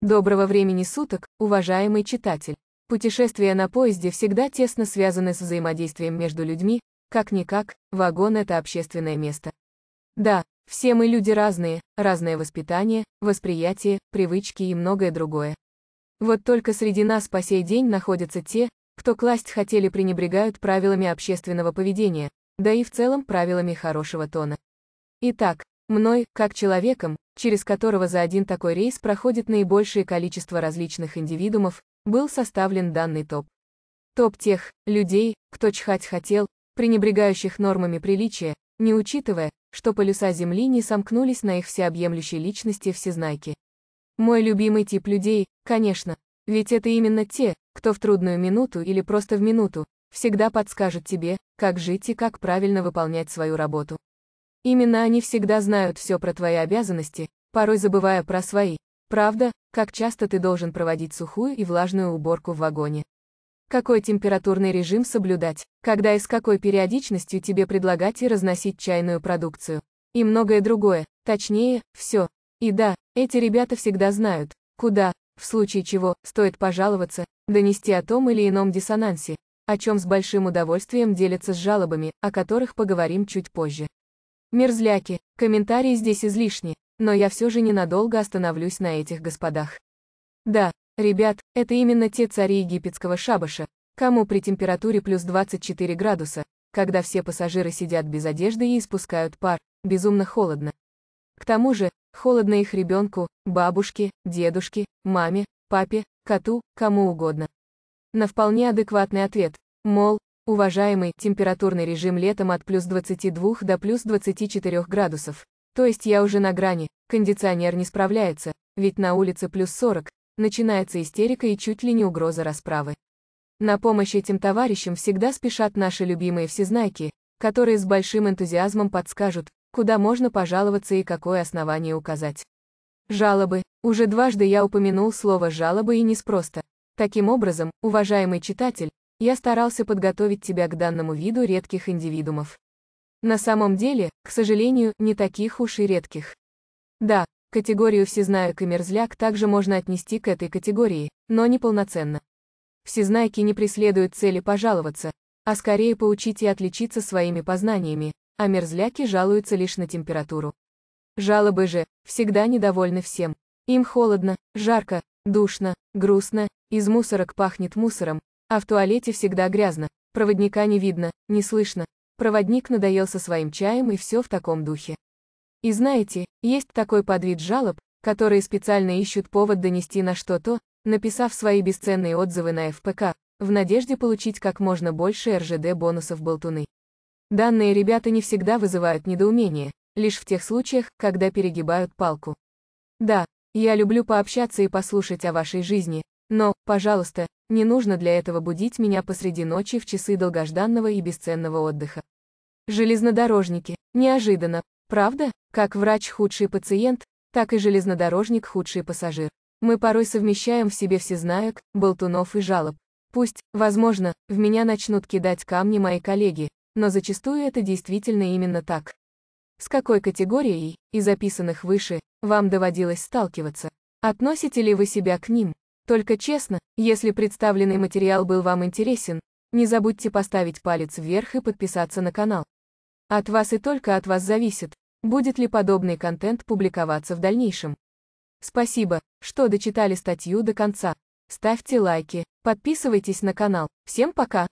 Доброго времени суток, уважаемый читатель. Путешествия на поезде всегда тесно связаны с взаимодействием между людьми, как-никак, вагон — это общественное место. Да, все мы люди разные, разное воспитание, восприятие, привычки и многое другое. Вот только среди нас по сей день находятся те, кто класть хотели пренебрегают правилами общественного поведения, да и в целом правилами хорошего тона. Итак, Мной, как человеком, через которого за один такой рейс проходит наибольшее количество различных индивидуумов, был составлен данный топ. Топ тех, людей, кто чхать хотел, пренебрегающих нормами приличия, не учитывая, что полюса Земли не сомкнулись на их всеобъемлющей личности всезнайки. Мой любимый тип людей, конечно, ведь это именно те, кто в трудную минуту или просто в минуту, всегда подскажет тебе, как жить и как правильно выполнять свою работу. Именно они всегда знают все про твои обязанности, порой забывая про свои. Правда, как часто ты должен проводить сухую и влажную уборку в вагоне. Какой температурный режим соблюдать, когда и с какой периодичностью тебе предлагать и разносить чайную продукцию. И многое другое, точнее, все. И да, эти ребята всегда знают, куда, в случае чего, стоит пожаловаться, донести о том или ином диссонансе, о чем с большим удовольствием делятся с жалобами, о которых поговорим чуть позже. Мерзляки, комментарии здесь излишни, но я все же ненадолго остановлюсь на этих господах. Да, ребят, это именно те цари египетского шабаша, кому при температуре плюс 24 градуса, когда все пассажиры сидят без одежды и испускают пар, безумно холодно. К тому же, холодно их ребенку, бабушке, дедушке, маме, папе, коту, кому угодно. На вполне адекватный ответ, мол, Уважаемый, температурный режим летом от плюс 22 до плюс 24 градусов. То есть я уже на грани, кондиционер не справляется, ведь на улице плюс 40, начинается истерика и чуть ли не угроза расправы. На помощь этим товарищам всегда спешат наши любимые всезнайки, которые с большим энтузиазмом подскажут, куда можно пожаловаться и какое основание указать. Жалобы. Уже дважды я упомянул слово «жалобы» и неспросто. Таким образом, уважаемый читатель, я старался подготовить тебя к данному виду редких индивидуумов. На самом деле, к сожалению, не таких уж и редких. Да, категорию всезнаек и мерзляк также можно отнести к этой категории, но не полноценно. Всезнайки не преследуют цели пожаловаться, а скорее поучить и отличиться своими познаниями, а мерзляки жалуются лишь на температуру. Жалобы же, всегда недовольны всем. Им холодно, жарко, душно, грустно, из мусорок пахнет мусором, а в туалете всегда грязно, проводника не видно, не слышно. Проводник надоел со своим чаем и все в таком духе. И знаете, есть такой подвид жалоб, которые специально ищут повод донести на что-то, написав свои бесценные отзывы на ФПК, в надежде получить как можно больше РЖД-бонусов болтуны. Данные ребята не всегда вызывают недоумение, лишь в тех случаях, когда перегибают палку. Да, я люблю пообщаться и послушать о вашей жизни, но, пожалуйста, не нужно для этого будить меня посреди ночи в часы долгожданного и бесценного отдыха. Железнодорожники. Неожиданно. Правда? Как врач худший пациент, так и железнодорожник худший пассажир. Мы порой совмещаем в себе всезнаек, болтунов и жалоб. Пусть, возможно, в меня начнут кидать камни мои коллеги, но зачастую это действительно именно так. С какой категорией, из описанных выше, вам доводилось сталкиваться? Относите ли вы себя к ним? Только честно, если представленный материал был вам интересен, не забудьте поставить палец вверх и подписаться на канал. От вас и только от вас зависит, будет ли подобный контент публиковаться в дальнейшем. Спасибо, что дочитали статью до конца. Ставьте лайки, подписывайтесь на канал. Всем пока!